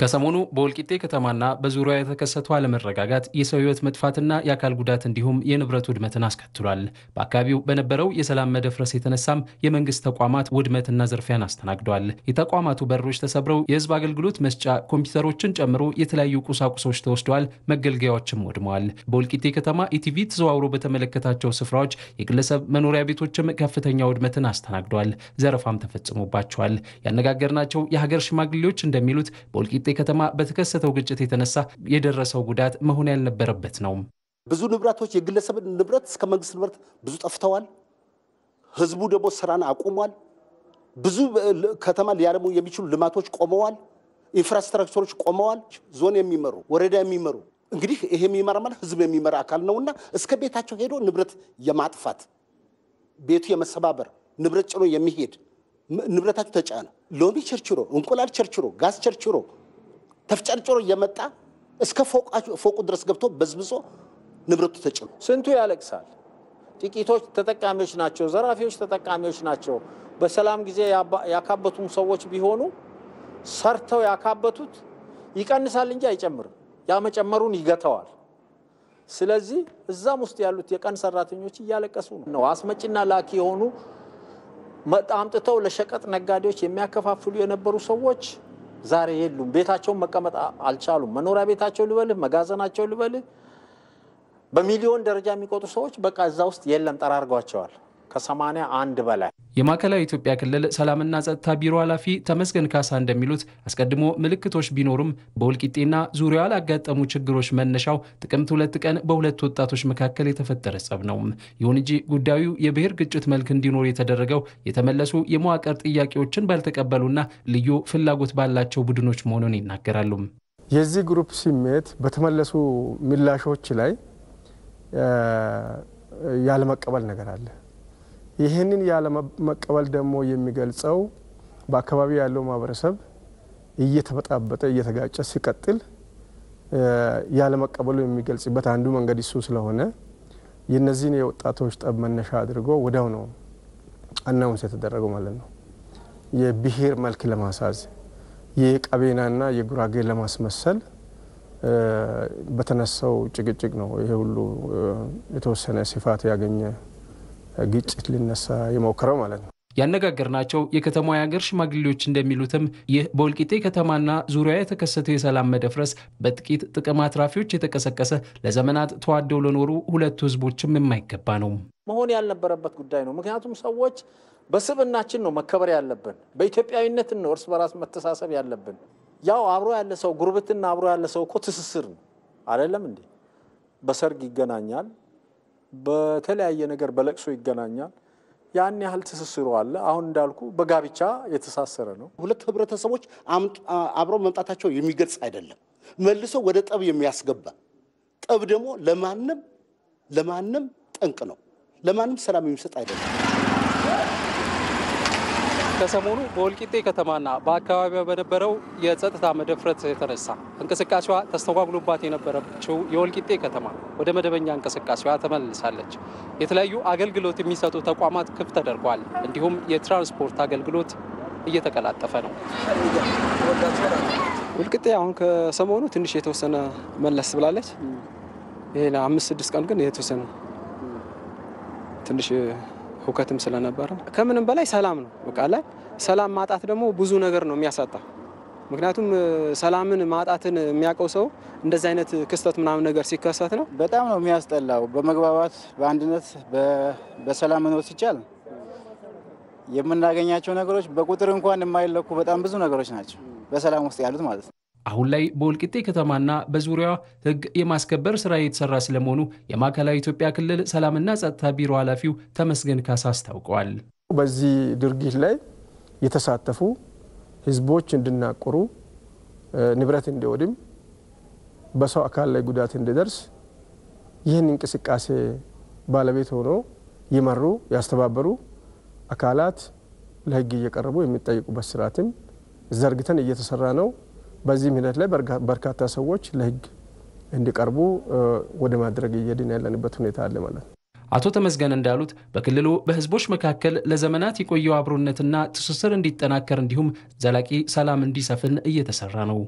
ከሰሞኑ በወልቂጤ ከተማና በዙሪያ የተከሰቱ አለመረጋጋት የሰው ህይወት መጥፋትና የአካል ጉዳት እንዲሁም የንብረት ውድመትን አስከትሏል። በአካባቢው በነበረው የሰላም መደፍረስ የተነሳም የመንግስት ተቋማት ውድመትና ዝርፊያን አስተናግደዋል። የተቋማቱ በሮች ተሰብረው የህዝብ አገልግሎት መስጫ ኮምፒውተሮችን ጨምሮ የተለያዩ ቁሳቁሶች ተወስደዋል፣ መገልገያዎችም ወድመዋል። በወልቂጤ ከተማ ኢቲቪ ተዘዋውሮ በተመለከታቸው ስፍራዎች የግለሰብ መኖሪያ ቤቶችም ከፍተኛ ውድመትን አስተናግደዋል፣ ዘረፋም ተፈጽሞባቸዋል። ያነጋገርናቸው የሀገር ሽማግሌዎች እንደሚሉት በወልቂጤ በስልጤ ከተማ በተከሰተው ግጭት የተነሳ የደረሰው ጉዳት መሆን ያልነበረበት ነው። ብዙ ንብረቶች፣ የግለሰብ ንብረት እስከ መንግስት ንብረት ብዙ ጠፍተዋል። ህዝቡ ደግሞ ስራን አቁሟል። ብዙ ከተማ ሊያለሙ የሚችሉ ልማቶች ቆመዋል። ኢንፍራስትራክቸሮች ቆመዋል። ዞን የሚመሩ ወረዳ የሚመሩ እንግዲህ ይሄ የሚመራ ማለት ህዝብ የሚመራ አካል ነውና እስከ ቤታቸው ሄዶ ንብረት የማጥፋት ቤቱ የመሰባበር ንብረት ጭኖ የሚሄድ ንብረታቸው ተጫነ። ሎሚ ቸርችሮ፣ እንቁላል ቸርችሮ፣ ጋዝ ቸርችሮ ተፍጨርጭሮ እየመጣ እስከ ፎቁ ድረስ ገብቶ በዝብዞ ንብረቱ ተጭኖ ስንቱ ያለቅሳል። ጥቂቶች ተጠቃሚዎች ናቸው፣ ዘራፊዎች ተጠቃሚዎች ናቸው። በሰላም ጊዜ ያካበቱም ሰዎች ቢሆኑ ሰርተው ያካበቱት ይቀንሳል እንጂ አይጨምርም። ያ መጨመሩን ይገተዋል። ስለዚህ እዛም ውስጥ ያሉት የቀን ሰራተኞች እያለቀሱ ነው። አስመጭና ላኪ የሆኑ አምጥተው ለሸቀጥ ነጋዴዎች የሚያከፋፍሉ የነበሩ ሰዎች ዛሬ የሉም። ቤታቸውን መቀመጥ አልቻሉም። መኖሪያ ቤታቸው ልበልህ፣ መጋዘናቸው ልበልህ፣ በሚሊዮን ደረጃ የሚቆጡ ሰዎች በቃ እዛ ውስጥ የለም፣ ጠራርጓቸዋል። ከሰማንያ አንድ በላይ የማዕከላዊ ኢትዮጵያ ክልል ሰላምና ጸጥታ ቢሮ ኃላፊ ተመስገን ካሳ እንደሚሉት አስቀድሞ ምልክቶች ቢኖሩም በወልቂጤና ዙሪያ ላጋጠሙ ችግሮች መነሻው ጥቅምት ሁለት ቀን በሁለት ወጣቶች መካከል የተፈጠረ ጸብ ነው። ይሁን እንጂ ጉዳዩ የብሔር ግጭት መልክ እንዲኖር የተደረገው የተመለሱ የመዋቅር ጥያቄዎችን ባልተቀበሉና ልዩ ፍላጎት ባላቸው ቡድኖች መሆኑን ይናገራሉ። የዚህ ግሩፕ ስሜት በተመለሱ ምላሾች ላይ ያለመቀበል ነገር አለ ይህንን ያለመቀበል ደግሞ የሚገልጸው በአካባቢ ያለው ማህበረሰብ እየተበጣበጠ እየተጋጨ ሲቀጥል ያለመቀበሉ የሚገልጽበት አንዱ መንገድ እሱ ስለሆነ የነዚህን የወጣቶች ጠብ መነሻ አድርጎ ወዲያው ነው አናውንስ የተደረገው ማለት ነው። የብሄር መልክ ለማሳዝ የቀቤናና የጉራጌ ለማስመሰል በተነሳው ጭቅጭቅ ነው ይሄ ሁሉ የተወሰነ ስፋት ያገኘ ግጭት ሊነሳ የሞከረው ማለት ነው። ያነጋገርናቸው የከተማዋ የሀገር ሽማግሌዎች እንደሚሉትም ይህ በወልቂጤ ከተማና ዙሪያ የተከሰተው የሰላም መደፍረስ በጥቂት ጥቅም አትራፊዎች የተቀሰቀሰ ለዘመናት ተዋደው ለኖሩ ሁለቱ ህዝቦችም የማይገባ ነው፣ መሆን ያልነበረበት ጉዳይ ነው። ምክንያቱም ሰዎች በስብናችን ነው መከበር ያለብን፣ በኢትዮጵያዊነትን ነው እርስ በራስ መተሳሰብ ያለብን። ያው አብሮ ያለ ሰው ጉርብትና፣ አብሮ ያለ ሰው እኮ ትስስር ነው አይደለም እንዴ? በሰርግ ይገናኛል በተለያየ ነገር በለቅሶ ይገናኛል። ያን ያህል ትስስሩ አለ። አሁን እንዳልኩ በጋብቻ የተሳሰረ ነው። ሁለት ህብረተሰቦች አብረው መምጣታቸው የሚገልጽ አይደለም፣ መልሶ ወደ ጠብ የሚያስገባ ጠብ ደግሞ ለማንም ለማንም ጠንቅ ነው፣ ለማንም ሰላም የሚሰጥ አይደለም። ከሰሞኑ በወልቂጤ ከተማና በአካባቢዋ በነበረው የጸጥታ መደፍረት የተነሳ እንቅስቃሴዋ ተስተጓጉሎባት የነበረችው የወልቂጤ ከተማ ወደ መደበኛ እንቅስቃሴዋ ተመልሳለች። የተለያዩ አገልግሎት የሚሰጡ ተቋማት ክፍት ተደርጓል። እንዲሁም የትራንስፖርት አገልግሎት እየተቀላጠፈ ነው። ወልቂጤ አሁን ከሰሞኑ ትንሽ የተወሰነ መለስ ብላለች። ይሄ አምስት ስድስት ቀን ግን የተወሰነ ትንሽ ሁከትም ስለነበረ ከምንም በላይ ሰላም ነው። በቃ ላይ ሰላም ማጣት ደግሞ ብዙ ነገር ነው የሚያሳጣ። ምክንያቱም ሰላምን ማጣትን የሚያውቀው ሰው እንደዚህ አይነት ክስተት ምናምን ነገር ሲከሰት ነው በጣም ነው የሚያስጠላው። በመግባባት በአንድነት በሰላም መኖር ሲቻል የምናገኛቸው ነገሮች በቁጥር እንኳን የማይለኩ በጣም ብዙ ነገሮች ናቸው በሰላም ውስጥ ያሉት ማለት ነው። አሁን ላይ በወልቂጤ ከተማና በዙሪያዋ ህግ የማስከበር ስራ የተሰራ ስለመሆኑ የማዕከላዊ ኢትዮጵያ ክልል ሰላምና ጸጥታ ቢሮ ኃላፊው ተመስገን ካሳ አስታውቀዋል። በዚህ ድርጊት ላይ የተሳተፉ ህዝቦች እንድናቆሩ፣ ንብረት እንዲወድም፣ በሰው አካል ላይ ጉዳት እንዲደርስ ይህን እንቅስቃሴ ባለቤት ሆኖ ይመሩ ያስተባበሩ አካላት ለህግ እየቀረቡ የሚጠይቁበት ስርዓትም ዘርግተን እየተሰራ ነው። በዚህም ሂደት ላይ በርካታ ሰዎች ለህግ እንዲቀርቡ ወደ ማድረግ እየድን ያለንበት ሁኔታ አለ ማለት ነው። አቶ ተመስገን እንዳሉት በክልሉ በህዝቦች መካከል ለዘመናት የቆየው አብሮነትና ትስስር እንዲጠናከር እንዲሁም ዘላቂ ሰላም እንዲሰፍን እየተሰራ ነው።